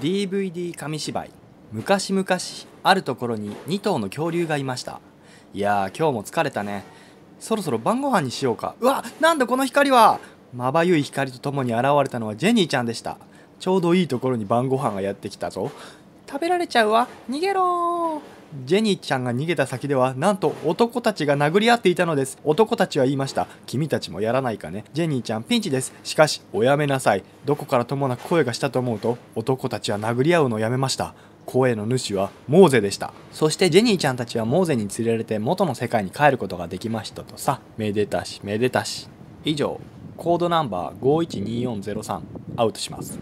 DVD 紙芝居昔々あるところに2頭の恐竜がいましたいやー今日も疲れたねそろそろ晩ご飯にしようかうわなんだこの光はまばゆい光とともに現れたのはジェニーちゃんでしたちょうどいいところに晩ご飯がやってきたぞ食べられちゃうわ逃げろージェニーちゃんが逃げた先では、なんと男たちが殴り合っていたのです。男たちは言いました。君たちもやらないかね。ジェニーちゃんピンチです。しかし、おやめなさい。どこからともなく声がしたと思うと、男たちは殴り合うのをやめました。声の主はモーゼでしたそしてジェニーちゃんたちはモーゼに連れられて元の世界に帰ることができましたとさめでたしめでたし以上コードナンバー512403アウトします